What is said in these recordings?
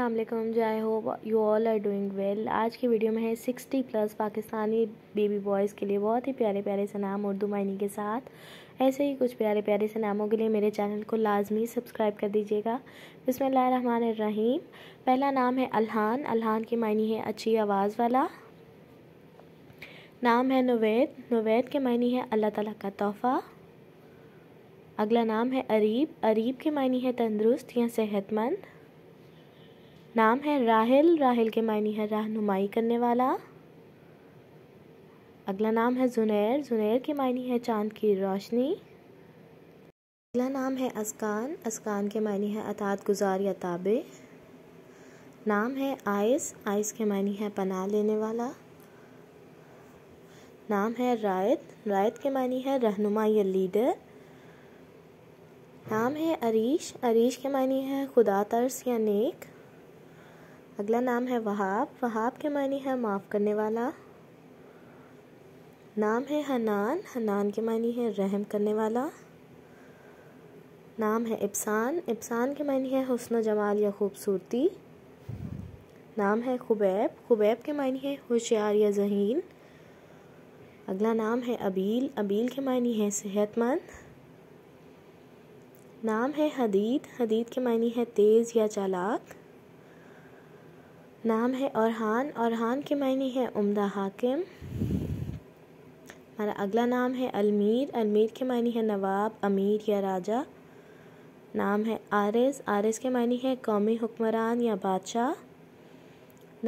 अल्लाम जय हो you all are doing well आज की वीडियो में है 60 प्लस पाकिस्तानी बेबी बॉयज़ के लिए बहुत ही प्यारे प्यारे से नाम उर्दू मायनी के साथ ऐसे ही कुछ प्यारे प्यारे से नामों के लिए मेरे चैनल को लाजमी सब्सक्राइब कर दीजिएगा इसमें रहीम पहला नाम है अलहान अलहान की मायनी है अच्छी आवाज़ वाला नाम है नवैद नवैद के मायनी है अल्लाह ताला का तोहफ़ा अगला नाम है अरीब अरीब के मायनी है तंदुरुस्त या सेहतमंद नाम है राहल राहल के मायने है रहनुमाई करने वाला अगला नाम है जुनैर जुनैर के मायने है चांद की रोशनी अगला नाम है असकान अस्कान के मायने है अतात गुजार या ताबे नाम है आयस आयस के मायने है पनाह लेने वाला नाम है रायत रायत के मायने है रहनुमा या लीडर नाम है अरीश अरीश के मायने है खुदा तर्स या नेक अगला नाम है वहाब वहाब के मानी है माफ़ करने वाला नाम है हनान हनान के मानी है रहम करने वाला नाम है इब्सान इब्सान के मानी है हसन जमाल या खूबसूरती नाम है खुबैब खुबैब के मानी है होशियार या जहीन अगला नाम है अबील अबील के मानी है सेहतमंद नाम है हदीद हदीद के मानी है तेज़ या चालाक नाम है औरहान हान के मायने है उम्दा हाकिम हमारा अगला नाम है अलमीर अलमीर के मायने है नवाब अमीर या राजा नाम है आरिस आरिस के मायने है कौमी हुक्मरान या बादशाह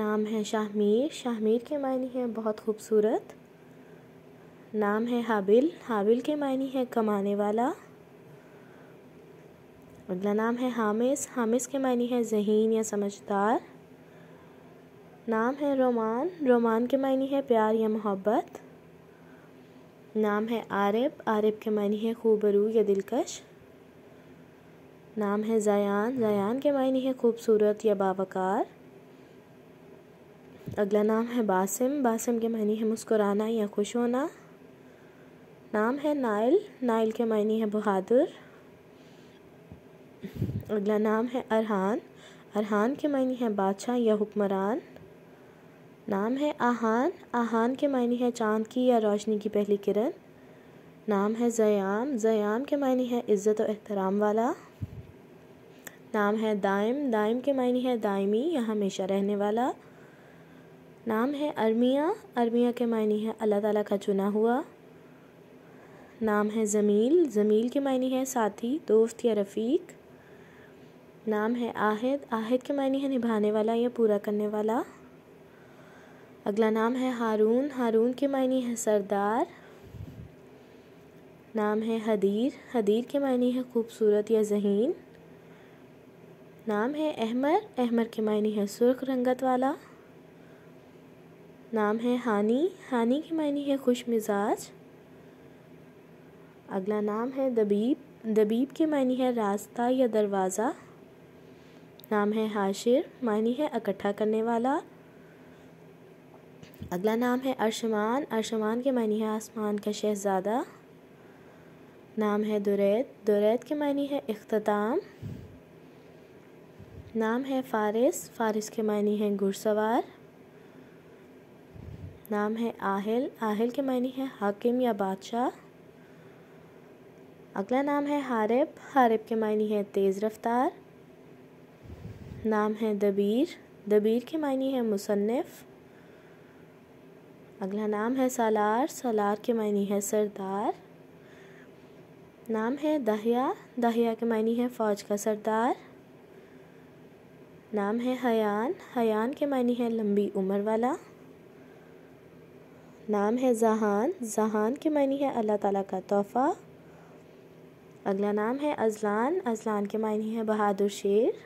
नाम है शाहमीर शाहमीर के मायने है बहुत खूबसूरत नाम है हाबिल हाबिल के मायने है कमाने वाला अगला नाम है हामिस हामिस के मायने है जहीन या समझदार नाम है रोमान रोमान के मायने है प्यार या मोहब्बत नाम है आरब आरब के मायने है खूबरू या दिलकश नाम है जयान जयान के मायने है खूबसूरत या बावकार अगला नाम है बासिम बासिम के मायने है मुस्कुराना या खुश होना नाम है नाइल नाइल के मायने है बहादुर अगला नाम है अरहान अरहान के मायने है बादशाह या हुक्मरान नाम है आहान आहान के मायने है चांद की या रोशनी की पहली किरण नाम है ज़याम ज़याम के मायने है इज़्ज़त और एहतराम वाला नाम है दायम दाइम के मायने है दायमी या हमेशा रहने वाला नाम है अरमिया अरमिया के मायने है अल्लाह ताला का चुना हुआ नाम है ज़मील ज़मील के मायने है साथी दोस्त या रफ़ीक नाम है आहिद आहिद के मायने है निभाने वाला या पूरा करने वाला अगला नाम है हारून हारून के मायने है सरदार नाम है हदीर हदीर के मायने है खूबसूरत या जहीन नाम है अहमर अहमर के मायने है सुर्ख रंगत वाला नाम है हानी हानी के मायने है खुश मिजाज अगला नाम है दबीब दबीब के मायने है रास्ता या दरवाज़ा नाम है हाशिर मायने है इकट्ठा करने वाला अगला नाम है अरशमान अरशमान के मायने है आसमान का शहज़ादा नाम है दुरैत दुरैत के मायने है अख्ताम नाम है फारिस फारिस के मायने है घुड़सवार नाम है आहिल आहिल के मायने है हाकिम या बादशाह अगला नाम है हारिब हारिब के मायने है तेज़ रफ्तार नाम है दबीर दबीर के मायने है मुसनफ़ अगला नाम है सालार सालार के मायने है सरदार नाम है दहिया दहिया के मायने है फ़ौज का सरदार नाम है हयान हयान के मायने है लंबी उम्र वाला नाम है जहान जहान के मायने है अल्लाह ताला का तोहफ़ा अगला नाम है अजलान अजलान के मायने है बहादुर शेर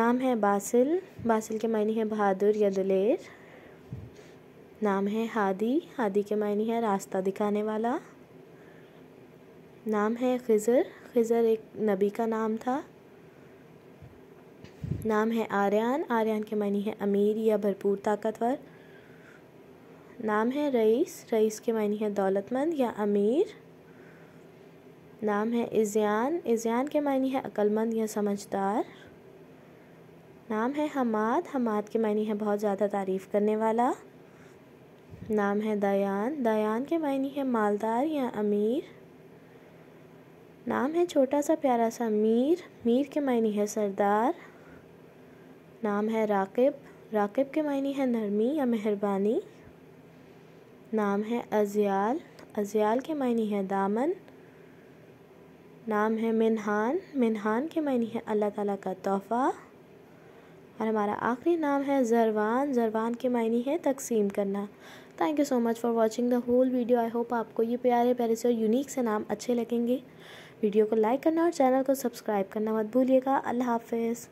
नाम है बासिल बासिल के मायने है बहादुर या दुलेर नाम है हादी हादी के मायने है रास्ता दिखाने वाला नाम है खिज़र खिज़र एक नबी का नाम था नाम है आर्यन आर्यन के मायने है अमीर या भरपूर ताकतवर नाम है रईस रईस के मायने है दौलतमंद या अमीर नाम है इज़ियान इज़ियान के मायने है अक्लमंद या समझदार नाम है हमाद हमाद के मायने है बहुत ज़्यादा तारीफ़ करने वाला नाम है दयान दयान के मायने है मालदार या अमीर नाम है छोटा सा प्यारा सा मीर मीर के मायने है सरदार नाम है राकिब राकिब के मायने है नरमी या मेहरबानी नाम है अजयाल अजयाल के मायने है दामन नाम है मिनहान मिनहान के मायने है अल्लाह ताला का तोहफ़ा और हमारा आखिरी नाम है जरवान जरवान के मायने है तकसीम करना thank you so much for watching the whole video I hope आपको ये प्यारे प्यारे से और यूनिक से नाम अच्छे लगेंगे वीडियो को लाइक करना और चैनल को सब्सक्राइब करना मत भूलिएगा अल्लाह हाफिज़